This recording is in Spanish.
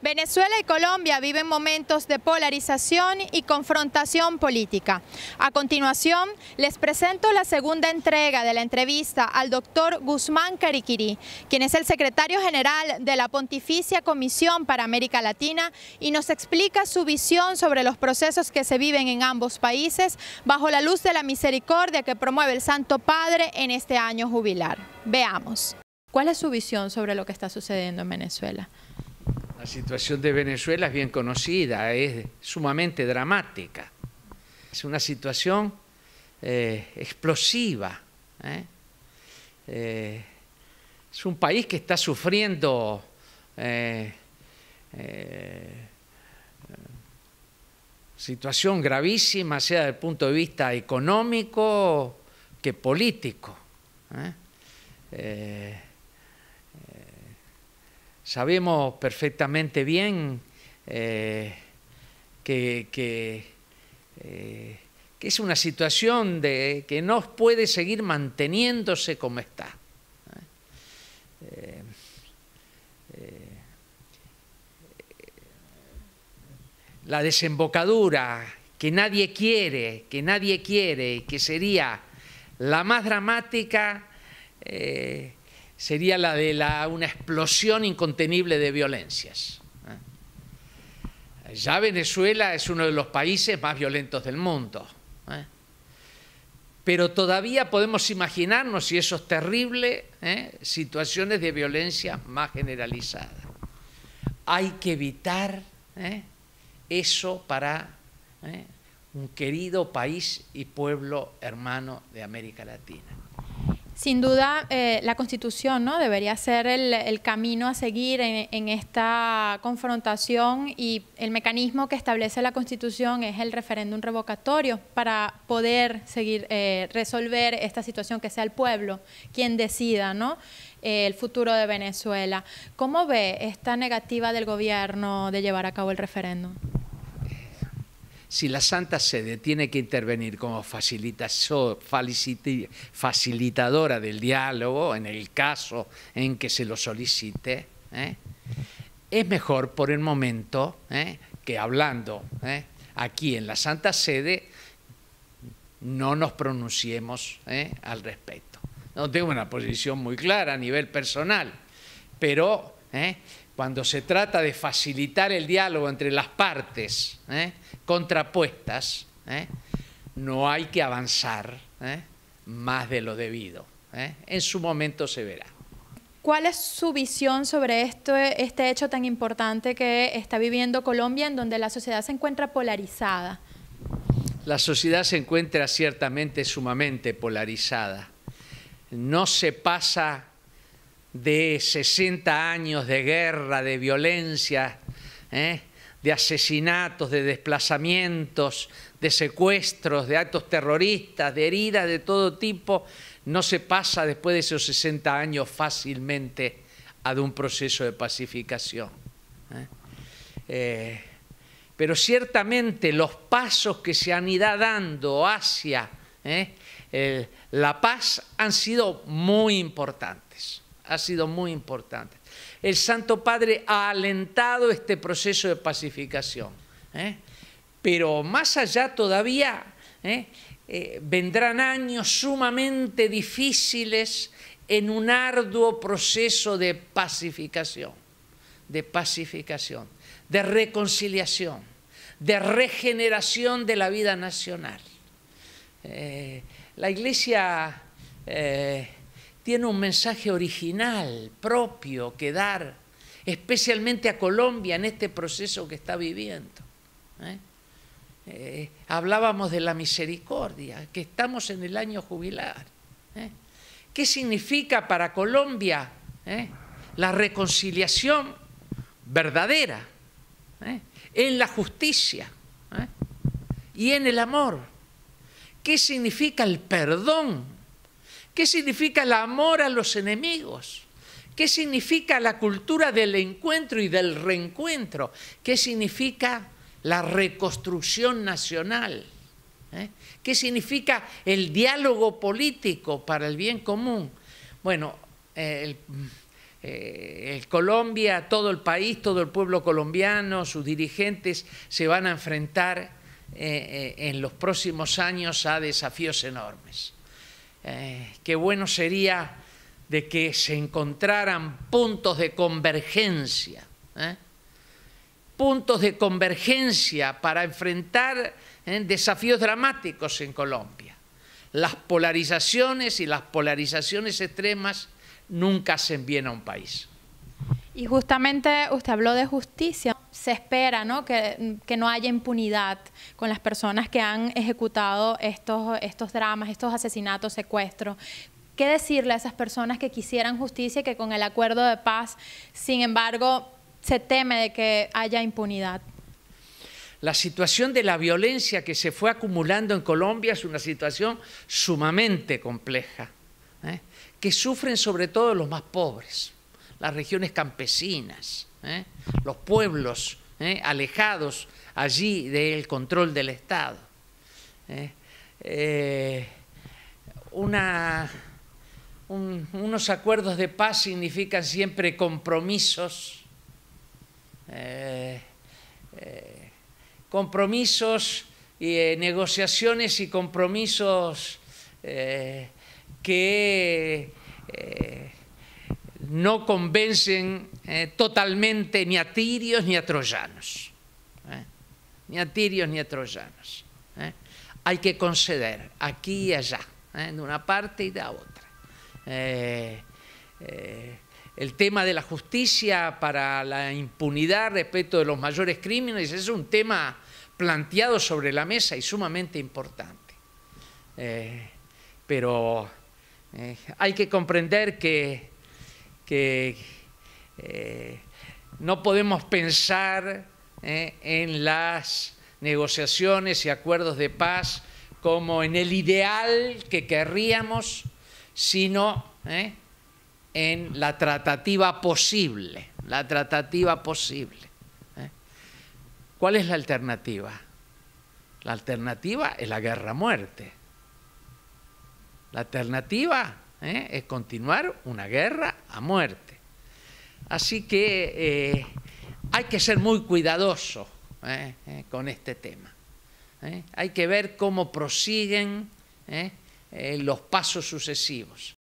Venezuela y Colombia viven momentos de polarización y confrontación política. A continuación, les presento la segunda entrega de la entrevista al doctor Guzmán Cariquirí, quien es el secretario general de la Pontificia Comisión para América Latina y nos explica su visión sobre los procesos que se viven en ambos países bajo la luz de la misericordia que promueve el Santo Padre en este año jubilar. Veamos. ¿Cuál es su visión sobre lo que está sucediendo en Venezuela? La situación de Venezuela es bien conocida, es sumamente dramática. Es una situación eh, explosiva. ¿eh? Eh, es un país que está sufriendo situación gravísima, sea desde el punto de vista económico que político. ¿eh? eh Sabemos perfectamente bien eh, eh, que, es una situación de, que no puede seguir manteniéndose como está. ¿eh? la desembocadura que nadie quiere, que nadie quiere, y que sería la más dramática, sería la de la, una explosión incontenible de violencias. ¿eh? Ya Venezuela es uno de los países más violentos del mundo. ¿eh? Pero todavía podemos imaginarnos, y eso es terrible, ¿eh? situaciones de violencia más generalizada. Hay que evitar eso para un querido país y pueblo hermano de América Latina. Sin duda, eh, la Constitución ¿no? debería ser el, camino a seguir en, esta confrontación y el mecanismo que establece la Constitución es el referéndum revocatorio para poder seguir eh, resolver esta situación, que sea el pueblo quien decida ¿no? Eh, el futuro de Venezuela. ¿Cómo ve esta negativa del gobierno de llevar a cabo el referéndum? si la Santa Sede tiene que intervenir como facilitadora del diálogo, en el caso en que se lo solicite, ¿eh? es mejor por el momento ¿eh? que hablando ¿eh? aquí en la Santa Sede no nos pronunciemos al respecto. No tengo una posición muy clara a nivel personal, pero cuando se trata de facilitar el diálogo entre las partes ¿eh? contrapuestas, ¿eh? no hay que avanzar ¿eh? más de lo debido. En su momento se verá. ¿Cuál es su visión sobre este hecho tan importante que está viviendo Colombia, en donde la sociedad se encuentra polarizada? La sociedad se encuentra ciertamente sumamente polarizada. No se pasa de 60 años de guerra, de violencia, ¿eh? de asesinatos, de desplazamientos, de secuestros, de actos terroristas, de heridas de todo tipo, no se pasa después de esos 60 años fácilmente a un proceso de pacificación. ¿eh? Eh, pero ciertamente los pasos que se han ido dando hacia la paz han sido muy importantes ha sido muy importante. El Santo Padre ha alentado este proceso de pacificación, ¿eh? pero más allá todavía ¿eh? Eh, vendrán años sumamente difíciles en un arduo proceso de pacificación, de pacificación, de reconciliación, de regeneración de la vida nacional. la Iglesia tiene un mensaje original, propio, que dar, especialmente a Colombia en este proceso que está viviendo. ¿eh? Eh, hablábamos de la misericordia, que estamos en el año jubilar. ¿eh? ¿Qué significa para Colombia la reconciliación verdadera en la justicia y en el amor? ¿Qué significa el perdón ¿Qué significa el amor a los enemigos? ¿Qué significa la cultura del encuentro y del reencuentro? ¿Qué significa la reconstrucción nacional? ¿Eh? ¿Qué significa el diálogo político para el bien común? Bueno, eh, eh, Colombia, todo el país, todo el pueblo colombiano, sus dirigentes se van a enfrentar en los próximos años a desafíos enormes. Eh, qué bueno sería de que se encontraran puntos de convergencia, ¿eh? puntos de convergencia para enfrentar ¿eh? desafíos dramáticos en Colombia. Las polarizaciones y las polarizaciones extremas nunca hacen bien a un país. Y justamente usted habló de justicia se espera Que, no haya impunidad con las personas que han ejecutado estos, dramas, estos asesinatos, secuestros. ¿Qué decirle a esas personas que quisieran justicia y que con el acuerdo de paz, sin embargo, se teme de que haya impunidad? La situación de la violencia que se fue acumulando en Colombia es una situación sumamente compleja, ¿eh? que sufren sobre todo los más pobres las regiones campesinas, ¿eh? los pueblos ¿eh? alejados allí del control del Estado. ¿eh? unos acuerdos de paz significan siempre compromisos, compromisos, y negociaciones y compromisos que no convencen eh, totalmente ni a tirios ni a troyanos. Eh, ni a tirios ni a troyanos. Eh. Hay que conceder aquí y allá, de una parte y de la otra. el tema de la justicia para la impunidad respecto de los mayores crímenes es un tema planteado sobre la mesa y sumamente importante. pero hay que comprender que que eh, no podemos pensar eh, en las negociaciones y acuerdos de paz como en el ideal que querríamos, sino eh, en la tratativa posible, la tratativa posible. ¿Cuál es la alternativa? La alternativa es la guerra-muerte. a La alternativa es continuar una guerra muerte. Así que eh, hay que ser muy cuidadoso eh, eh, con este tema. Hay que ver cómo prosiguen los pasos sucesivos.